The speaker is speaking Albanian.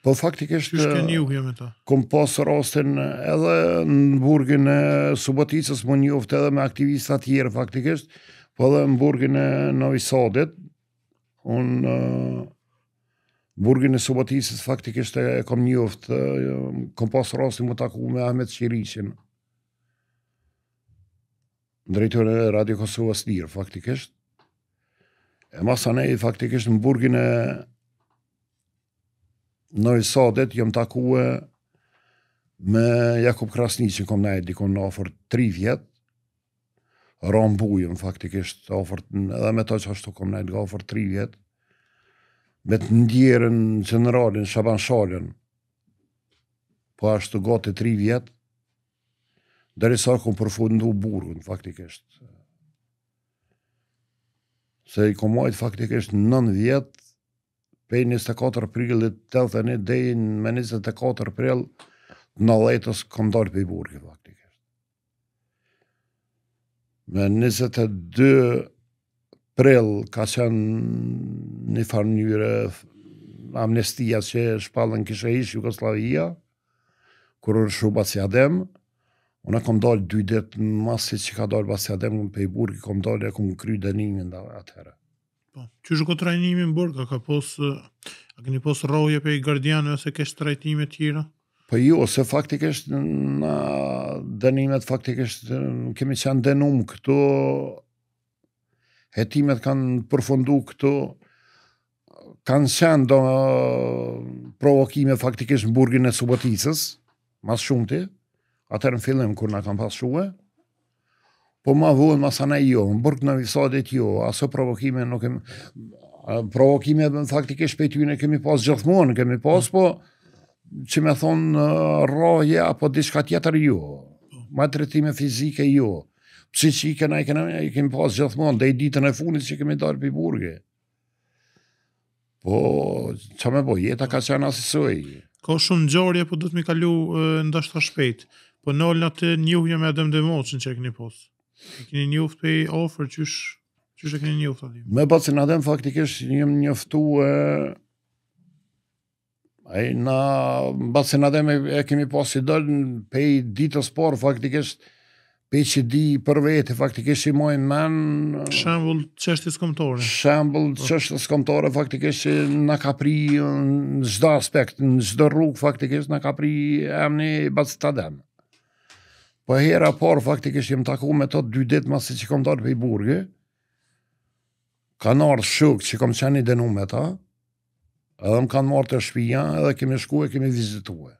Po faktikisht është një uhje me ta. Kom pas rastin edhe në burgin e Subotices, më njoft edhe me aktivista të tjerë faktikisht, po edhe në burgin e Novi Sadit. Un uh, burgin e Subotices faktikisht e kom njoft, kom pas rastin më taku me Ahmet Çiriçin. Drejtor e Radio Kosovës Lir faktikisht. E mas anej faktikisht në burgin e Në risadet jëmë takue me Jakub Krasnicin, kom në ejtë dikon në ofër 3 vjetë, rën bujën faktikisht, edhe me ta që ashtu kom në nga ofër 3 vjetë, me të ndjerën generalin Shaban Shalën, po ashtu gati 3 vjetë, dhe risarë kom përfundu burën faktikisht, se i kom ajtë faktikisht 9 vjetë, prej 24 prillit të dhe një dejin me 24 prill në letës këndor për i burgi, faktikisht. Me 22 prill ka qenë një farë njëre amnestia që shpallën kishe ishë Jugoslavia, kur është shumë basi adem, unë e kom dollë dy ditë në masi që ka dollë basi adem për i burgi, kom dollë e kom kry dënimin dhe atëherë. Po, që shko trajnimi më bërë, ka ka pos, a keni pos rroje për i ose ke trajtime tjera? Po ju, jo, ose faktikisht në dënimet, faktikisht kemi qenë denum këtu, hetimet kanë përfundu këtu, kanë qenë do provokime faktikisht në burgin e Subotisës, mas shumëti, atër në fillim kur në kanë pas shuhe, Po ma vuhën masana jo, më bërkë në visatit jo, aso provokime nuk e Provokime dhe në faktike shpejtujnë e kemi pas gjithmonë, kemi pas po që me thonë rohje apo diçka tjetër jo, ma të fizike jo, që që i i i kemi pas gjithmonë, dhe i ditën e funit që kemi darë për burge. Po, që me bo, jeta ka që anasisoj. Ka shumë gjorje, po du të mi kalu ndashtë shpejt, shpejtë, po në olë në të njuhë një me dëmë dëmë që në që e këni posë. E keni një uftë i ofër, qësh, e keni një uftë ati? Me patë si adem, faktikisht, një më e... Ai na mbasen na me e kemi pasi po dal pe ditës por faktikisht që di për vetë faktikisht i mohim men shembull çështës kombëtore shembull çështës kombëtore faktikisht na ka në çdo aspekt çdo rrugë faktikisht na ka pri emri bashtadan ë Po hera parë faktikisht jam taku me to dy ditë masi që kom dalë për i burgë, kanë ardhë shukë që kom qeni denu me ta, edhe më kanë marrë të shpija, edhe kemi shku e kemi vizituar.